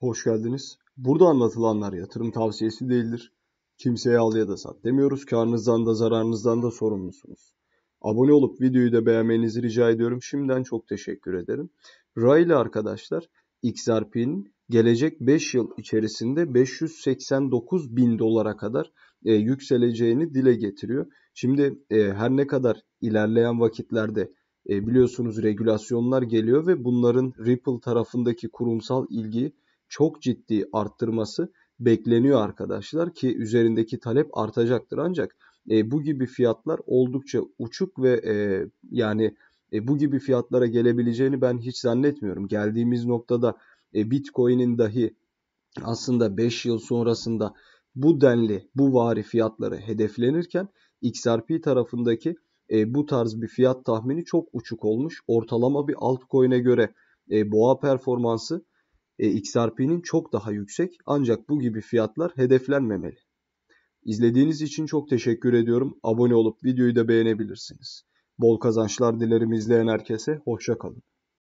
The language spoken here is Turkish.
Hoş geldiniz. Burada anlatılanlar yatırım tavsiyesi değildir. Kimseye al ya da sat demiyoruz. Karnınızdan da zararınızdan da sorumlusunuz. Abone olup videoyu da beğenmenizi rica ediyorum. Şimdiden çok teşekkür ederim. Ray ile arkadaşlar XRP'nin gelecek 5 yıl içerisinde 589 bin dolara kadar e, yükseleceğini dile getiriyor. Şimdi e, her ne kadar ilerleyen vakitlerde e, biliyorsunuz regülasyonlar geliyor ve bunların Ripple tarafındaki kurumsal ilgiyi çok ciddi arttırması bekleniyor arkadaşlar ki üzerindeki talep artacaktır ancak e, bu gibi fiyatlar oldukça uçuk ve e, yani e, bu gibi fiyatlara gelebileceğini ben hiç zannetmiyorum. Geldiğimiz noktada e, Bitcoin'in dahi aslında 5 yıl sonrasında bu denli, bu vari fiyatları hedeflenirken XRP tarafındaki e, bu tarz bir fiyat tahmini çok uçuk olmuş. Ortalama bir altcoin'e göre e, boğa performansı e, XRP'nin çok daha yüksek ancak bu gibi fiyatlar hedeflenmemeli. İzlediğiniz için çok teşekkür ediyorum. Abone olup videoyu da beğenebilirsiniz. Bol kazançlar dilerim izleyen herkese. Hoşça kalın.